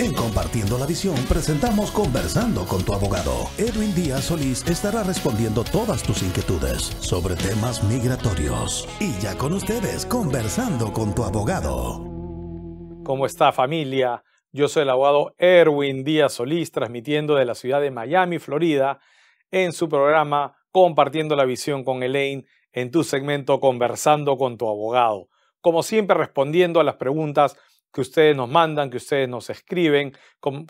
En Compartiendo la Visión presentamos Conversando con tu abogado. Edwin Díaz Solís estará respondiendo todas tus inquietudes sobre temas migratorios. Y ya con ustedes, Conversando con tu abogado. ¿Cómo está familia? Yo soy el abogado Erwin Díaz Solís, transmitiendo de la ciudad de Miami, Florida, en su programa Compartiendo la Visión con Elaine, en tu segmento Conversando con tu abogado. Como siempre, respondiendo a las preguntas que ustedes nos mandan, que ustedes nos escriben,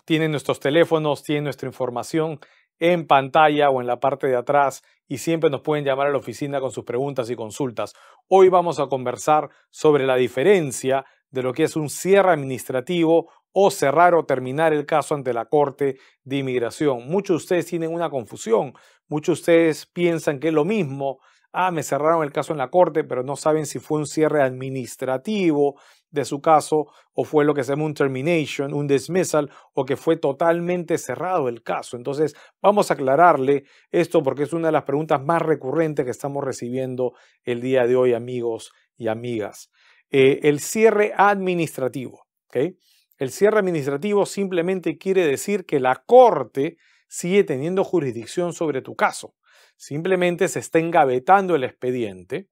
tienen nuestros teléfonos, tienen nuestra información en pantalla o en la parte de atrás y siempre nos pueden llamar a la oficina con sus preguntas y consultas. Hoy vamos a conversar sobre la diferencia de lo que es un cierre administrativo o cerrar o terminar el caso ante la Corte de Inmigración. Muchos de ustedes tienen una confusión, muchos de ustedes piensan que es lo mismo, ah, me cerraron el caso en la Corte, pero no saben si fue un cierre administrativo, de su caso o fue lo que se llama un termination, un dismissal o que fue totalmente cerrado el caso. Entonces vamos a aclararle esto porque es una de las preguntas más recurrentes que estamos recibiendo el día de hoy, amigos y amigas. Eh, el cierre administrativo. El cierre administrativo simplemente quiere decir que la corte sigue teniendo jurisdicción sobre tu caso. Simplemente se está engavetando el expediente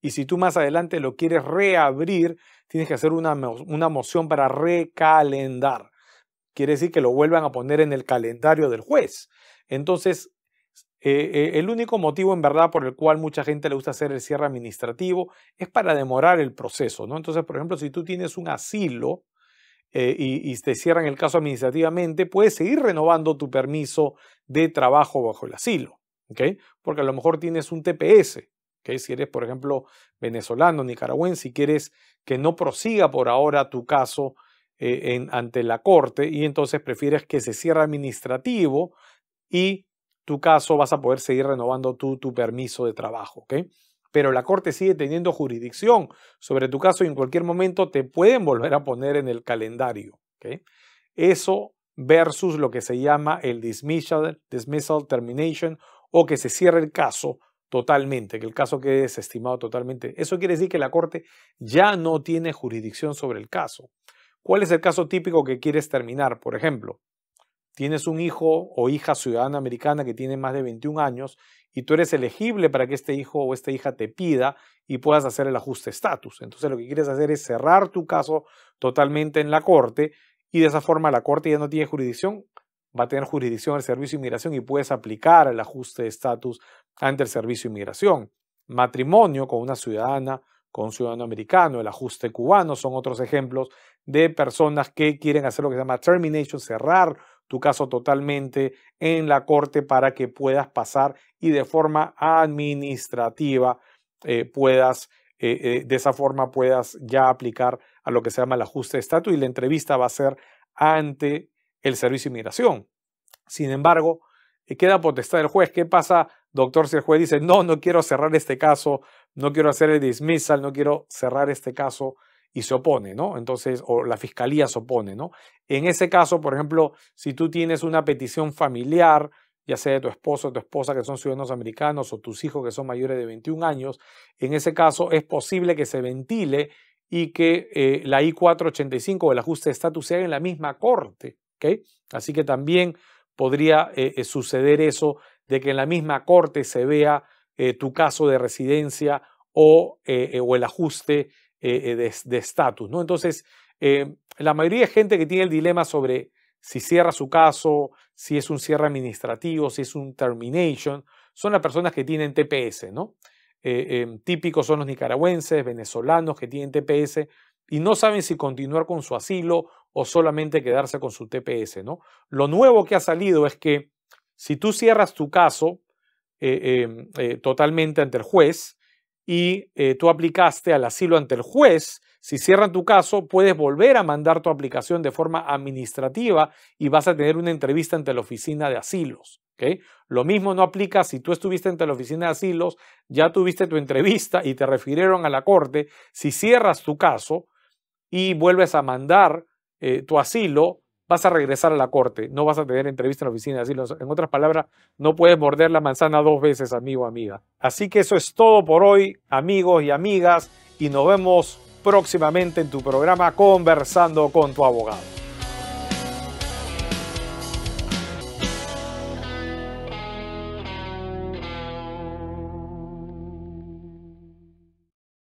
y si tú más adelante lo quieres reabrir, tienes que hacer una, moción para recalendar. Quiere decir que lo vuelvan a poner en el calendario del juez. Entonces, eh, eh, el único motivo en verdad por el cual mucha gente le gusta hacer el cierre administrativo es para demorar el proceso, ¿no? Entonces, por ejemplo, si tú tienes un asilo eh, y, y, te cierran el caso administrativamente, puedes seguir renovando tu permiso de trabajo bajo el asilo, Porque a lo mejor tienes un TPS si eres, por ejemplo, venezolano, nicaragüense, si quieres que no prosiga por ahora tu caso eh, en, ante la corte y entonces prefieres que se cierre administrativo y tu caso vas a poder seguir renovando tu permiso de trabajo. Pero la corte sigue teniendo jurisdicción sobre tu caso y en cualquier momento te pueden volver a poner en el calendario. Eso versus lo que se llama el dismissal, dismissal termination o que se cierre el caso totalmente, que el caso quede desestimado totalmente. Eso quiere decir que la Corte ya no tiene jurisdicción sobre el caso. ¿Cuál es el caso típico que quieres terminar? Por ejemplo, tienes un hijo o hija ciudadana americana que tiene más de 21 años y tú eres elegible para que este hijo o esta hija te pida y puedas hacer el ajuste de estatus. Entonces lo que quieres hacer es cerrar tu caso totalmente en la Corte y de esa forma la Corte ya no tiene jurisdicción, va a tener jurisdicción el Servicio de Inmigración y puedes aplicar el ajuste de estatus ante el Servicio de Inmigración. Matrimonio con una ciudadana, con un ciudadano americano, el ajuste cubano son otros ejemplos de personas que quieren hacer lo que se llama termination, cerrar tu caso totalmente en la corte para que puedas pasar y de forma administrativa eh, puedas, eh, eh, de esa forma puedas ya aplicar a lo que se llama el ajuste de estatus y la entrevista va a ser ante el Servicio de Inmigración. Sin embargo, queda potestad del juez. ¿Qué pasa Doctor, si el juez dice, no, no quiero cerrar este caso, no quiero hacer el dismissal, no quiero cerrar este caso y se opone, ¿no? Entonces, o la fiscalía se opone, ¿no? En ese caso, por ejemplo, si tú tienes una petición familiar, ya sea de tu esposo o tu esposa que son ciudadanos americanos o tus hijos que son mayores de 21 años, en ese caso es posible que se ventile y que eh, la I-485 o el ajuste de estatus sea en la misma corte, ¿ok? Así que también podría eh, eh, suceder eso de que en la misma corte se vea eh, tu caso de residencia o, eh, eh, el ajuste de estatus. ¿no? Entonces, la mayoría de gente que tiene el dilema sobre si cierra su caso, si es un cierre administrativo, si es un termination, son las personas que tienen TPS. ¿no? típicos son los nicaragüenses, venezolanos que tienen TPS y no saben si continuar con su asilo o solamente quedarse con su TPS. ¿no? Lo nuevo que ha salido es que si tú cierras tu caso eh, eh, eh, totalmente ante el juez y tú aplicaste al asilo ante el juez, si cierran tu caso, puedes volver a mandar tu aplicación de forma administrativa y vas a tener una entrevista ante la oficina de asilos. Lo mismo no aplica si tú estuviste ante la oficina de asilos, ya tuviste tu entrevista y te refirieron a la corte. Si cierras tu caso y vuelves a mandar tu asilo, vas a regresar a la corte, no vas a tener entrevista en la oficina. Así, en otras palabras, no puedes morder la manzana dos veces, amigo, amiga. Así que eso es todo por hoy, amigos y amigas, y nos vemos próximamente en tu programa Conversando con tu abogado.